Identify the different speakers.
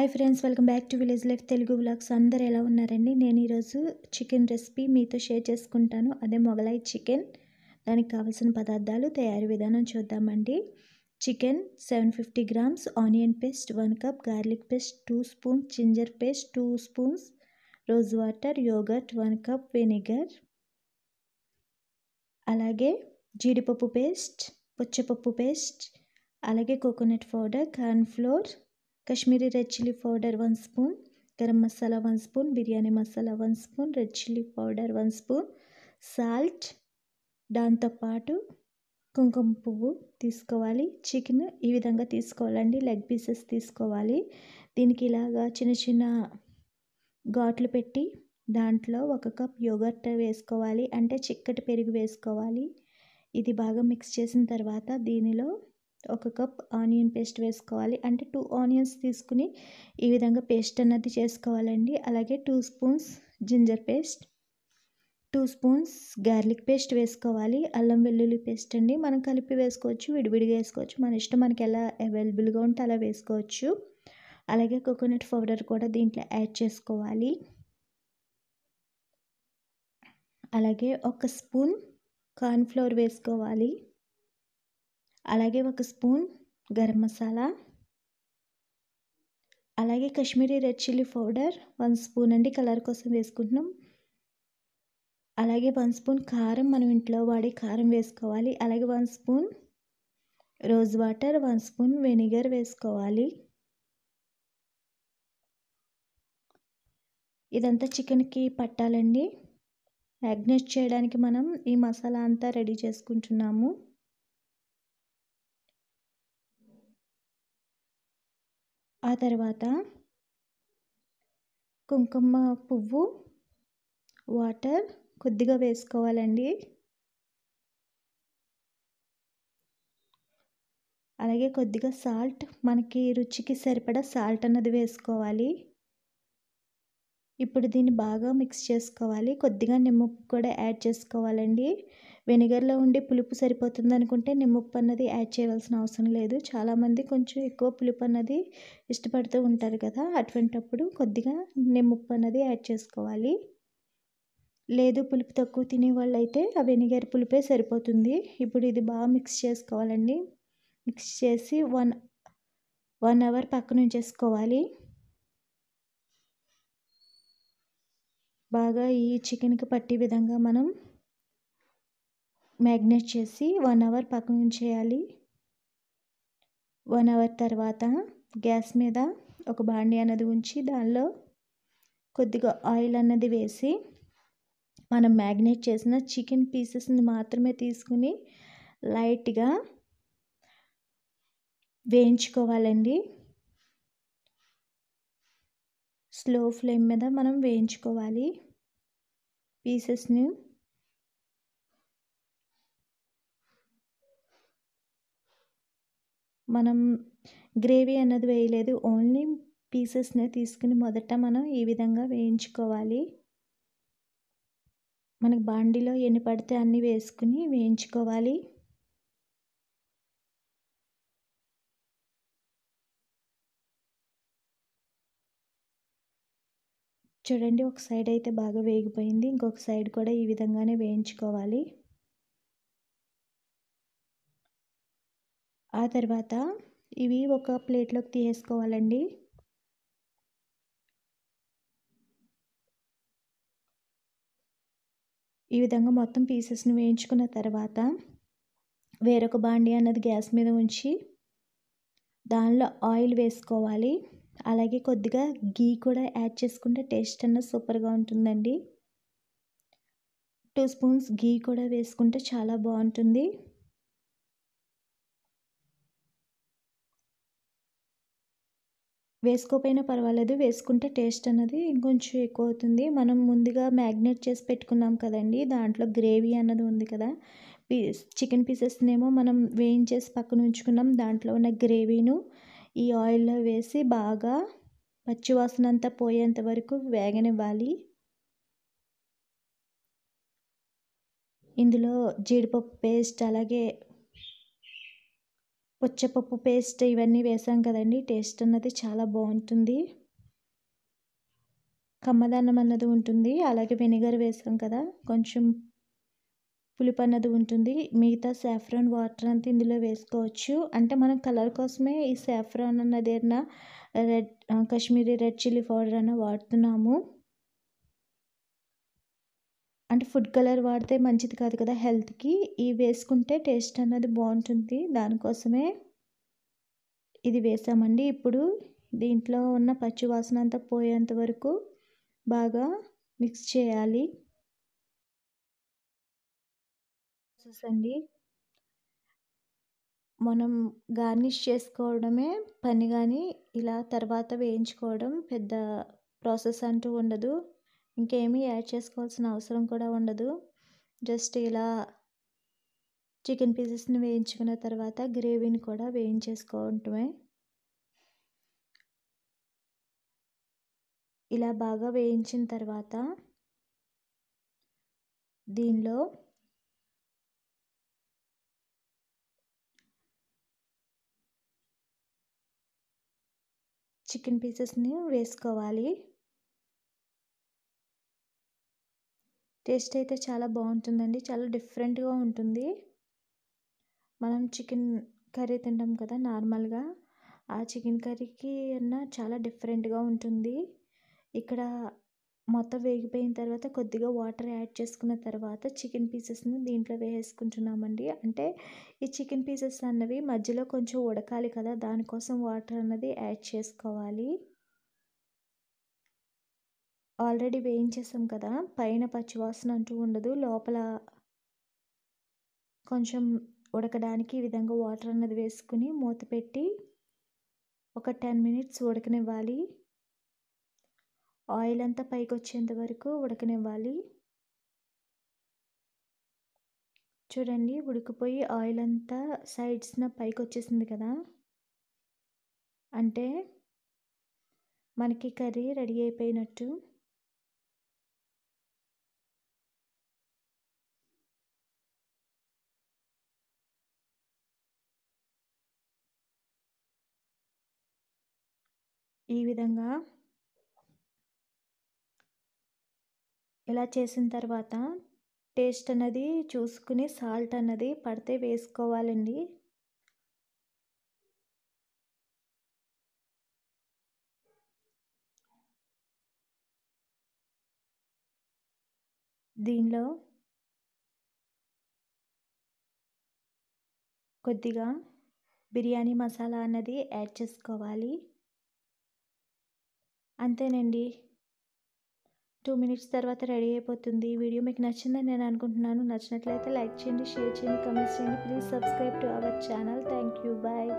Speaker 1: hi friends welcome back to village life Telugu blogs అందరు ఎలా ఉన్నారండి నేను ఈరోజు చికెన్ రెసిపీ మీతో షేర్ చేసుకుంటాను అదే మొగలాయి చికెన్ దానికి కావాల్సిన పదార్థాలు తయారీ విధానం చూద్దామండి chicken seven fifty grams onion paste one cup garlic paste two spoons ginger paste two spoons rose water yogurt one cup vinegar అలాగే జీడిపప్పు పేస్ట్ పుచ్చపప్పు పేస్ట్ అలాగే coconut powder corn flour Kashmiri red chilli powder one spoon garam masala one spoon biryani masala one spoon red chilli powder one spoon salt దాంతోపాటు కుంకుమ పువ్వు తీసుకోవాలి chicken ఈ విధంగా తీసుకోవాలండి లెగ్ పీసెస్ తీసుకోవాలి దీనికి ఇలాగా చిన్న చిన్న ఘాట్లు పెట్టి దాంట్లో ఒక కప్ యోగర్ట్ వేసుకోవాలి అంటే చిక్కటి పెరుగు వేసుకోవాలి ఇది బాగా మిక్స్ చేసిన తర్వాత దీనిలో ఒక కప్ ఆనియన్ పేస్ట్ వేసుకోవాలి అంటే టూ ఆనియన్స్ తీసుకుని ఈ విధంగా పేస్ట్ అన్నది చేసుకోవాలండి అలాగే two spoons ginger paste two spoons garlic paste వేసుకోవాలి అల్లం వెల్లుల్లి పేస్ట్ అండి మనం కలిపి వేసుకోవచ్చు విడివిడిగా వేసుకోవచ్చు మన ఇష్టం మనకి ఎలా అవైలబుల్గా ఉంటే అలా వేసుకోవచ్చు అలాగే కోకోనట్ పౌడర్ కూడా దీంట్లో యాడ్ చేసుకోవాలి అలాగే ఒక స్పూన్ కార్న్ఫ్లోర్ వేసుకోవాలి అలాగే ఒక స్పూన్ గరం మసాలా అలాగే Kashmiri red chilli powder one spoon అండి కలర్ కోసం వేసుకుంటున్నాం అలాగే వన్ స్పూన్ కారం మనం ఇంట్లో వాడే కారం వేసుకోవాలి అలాగే one spoon rose water one spoon vinegar వేసుకోవాలి ఇదంతా చికెన్కి పట్టాలండి మ్యాగ్నేట్ చేయడానికి మనం ఈ మసాలా అంతా రెడీ చేసుకుంటున్నాము ఆ తర్వాత కుంకుమ పువ్వు వాటర్ కొద్దిగా వేసుకోవాలండి అలాగే కొద్దిగా సాల్ట్ మనకి రుచికి సరిపడా సాల్ట్ అన్నది వేసుకోవాలి ఇప్పుడు దీన్ని బాగా మిక్స్ చేసుకోవాలి కొద్దిగా నిమ్మకు కూడా యాడ్ చేసుకోవాలండి వెనిగర్లో ఉండే పులుపు సరిపోతుంది అనుకుంటే నిమ్మప్పు అన్నది యాడ్ చేయవలసిన అవసరం లేదు చాలామంది కొంచెం ఎక్కువ పులుపు అన్నది ఇష్టపడుతూ ఉంటారు కదా అటువంటప్పుడు కొద్దిగా నిమ్మప్పు అన్నది యాడ్ చేసుకోవాలి లేదు పులుపు తక్కువ తినే వాళ్ళైతే ఆ వెనిగర్ పులుపే సరిపోతుంది ఇప్పుడు ఇది బాగా మిక్స్ చేసుకోవాలండి మిక్స్ చేసి వన్ వన్ అవర్ పక్కన ఉంచేసుకోవాలి బాగా ఈ చికెన్కి పట్టే విధంగా మనం మ్యాగ్నేట్ చేసి వన్ అవర్ పక్కన ఉంచేయాలి వన్ అవర్ తర్వాత గ్యాస్ మీద ఒక బాండి అన్నది ఉంచి దానిలో కొద్దిగా ఆయిల్ అన్నది వేసి మనం మ్యాగ్నేట్ చేసిన చికెన్ పీసెస్ని మాత్రమే తీసుకుని లైట్గా వేయించుకోవాలండి స్లో ఫ్లేమ్ మీద మనం వేయించుకోవాలి పీసెస్ని మనం గ్రేవీ అన్నది వేయలేదు ఓన్లీ పీసెస్నే తీసుకుని మొదట మనం ఈ విధంగా వేయించుకోవాలి మనకు బాండిలో ఎన్ని పడితే అన్నీ వేసుకుని వేయించుకోవాలి చూడండి ఒక సైడ్ అయితే బాగా వేగిపోయింది ఇంకొక సైడ్ కూడా ఈ విధంగానే వేయించుకోవాలి ఆ తర్వాత ఇవి ఒక ప్లేట్లోకి తీసేసుకోవాలండి ఈ విధంగా మొత్తం పీసెస్ని వేయించుకున్న తర్వాత వేరొక బాండి అన్నది గ్యాస్ మీద ఉంచి దానిలో ఆయిల్ వేసుకోవాలి అలాగే కొద్దిగా గీ కూడా యాడ్ చేసుకుంటే టేస్ట్ అన్న సూపర్గా ఉంటుందండి టూ స్పూన్స్ గీ కూడా వేసుకుంటే చాలా బాగుంటుంది వేసుకోపోయినా పర్వాలేదు వేసుకుంటే టేస్ట్ అన్నది ఇంకొంచెం ఎక్కువ అవుతుంది మనం ముందుగా మ్యాగ్నేట్ చేసి పెట్టుకున్నాం కదండి దాంట్లో గ్రేవీ అన్నది ఉంది కదా పీస్ చికెన్ పీసెస్నేమో మనం వేయించేసి పక్కన ఉంచుకున్నాం దాంట్లో ఉన్న గ్రేవీను ఈ ఆయిల్లో వేసి బాగా పచ్చివాసన అంతా పోయేంత వరకు వేగనివ్వాలి ఇందులో జీడిపప్పు పేస్ట్ అలాగే పుచ్చపప్పు పేస్ట్ ఇవన్నీ వేసాం కదండి టేస్ట్ అన్నది చాలా బాగుంటుంది కమ్మదన్నం అన్నది ఉంటుంది అలాగే వెనిగర్ వేసాం కదా కొంచెం పులుపు అన్నది ఉంటుంది మిగతా సాఫ్రాన్ వాటర్ అంతా ఇందులో వేసుకోవచ్చు అంటే మనం కలర్ కోసమే ఈ సాఫ్రాన్ అన్నది red Kashmiri red chilli powder అన్న వాడుతున్నాము అంటే ఫుడ్ కలర్ వాడితే మంచిది కాదు కదా హెల్త్కి ఇవి వేసుకుంటే టేస్ట్ అన్నది బాగుంటుంది దానికోసమే ఇది వేసామండి ఇప్పుడు దీంట్లో ఉన్న పచ్చి వాసన అంతా పోయేంత వరకు బాగా మిక్స్ చేయాలి చూసండి మనం గార్నిష్ చేసుకోవడమే పని కానీ ఇలా తర్వాత వేయించుకోవడం పెద్ద ప్రాసెస్ అంటూ ఉండదు ఇంకేమీ యాడ్ చేసుకోవాల్సిన అవసరం కూడా ఉండదు జస్ట్ ఇలా చికెన్ పీసెస్ని వేయించుకున్న తర్వాత గ్రేవీని కూడా వేయించేసుకోవటమే ఇలా బాగా వేయించిన తర్వాత దీనిలో చికెన్ పీసెస్ని వేసుకోవాలి టేస్ట్ అయితే చాలా బాగుంటుందండి చాలా డిఫరెంట్గా ఉంటుంది మనం చికెన్ కర్రీ తింటాం కదా నార్మల్గా ఆ చికెన్ కర్రీకి అన్న చాలా డిఫరెంట్గా ఉంటుంది ఇక్కడ మొత్తం వేగిపోయిన తర్వాత కొద్దిగా వాటర్ యాడ్ చేసుకున్న తర్వాత చికెన్ పీసెస్ని దీంట్లో వేసేసుకుంటున్నామండి అంటే ఈ చికెన్ పీసెస్ అన్నవి మధ్యలో కొంచెం ఉడకాలి కదా దానికోసం వాటర్ అన్నది యాడ్ చేసుకోవాలి ఆల్రెడీ వేయించేసాం కదా పైన పచ్చివాసన అంటూ ఉండదు లోపల కొంచెం ఉడకడానికి ఈ విధంగా వాటర్ అన్నది వేసుకుని మూత పెట్టి ఒక టెన్ మినిట్స్ ఉడకనివ్వాలి ఆయిల్ అంతా పైకి వచ్చేంత వరకు ఉడకనివ్వాలి చూడండి ఉడికిపోయి ఆయిల్ అంతా సైడ్స్న పైకి వచ్చేసింది కదా అంటే మనకి కర్రీ రెడీ అయిపోయినట్టు ఈ విధంగా ఇలా చేసిన తర్వాత టేస్ట్ అన్నది చూసుకుని సాల్ట్ అన్నది పడితే వేసుకోవాలండి దీనిలో కొద్దిగా బిర్యానీ మసాలా అన్నది యాడ్ చేసుకోవాలి అంతేనండి టూ మినిట్స్ తర్వాత రెడీ అయిపోతుంది వీడియో మీకు నచ్చిందని నేను అనుకుంటున్నాను నచ్చినట్లయితే లైక్ చేయండి షేర్ చేయండి కమెంట్స్ చేయండి please subscribe to our channel thank you bye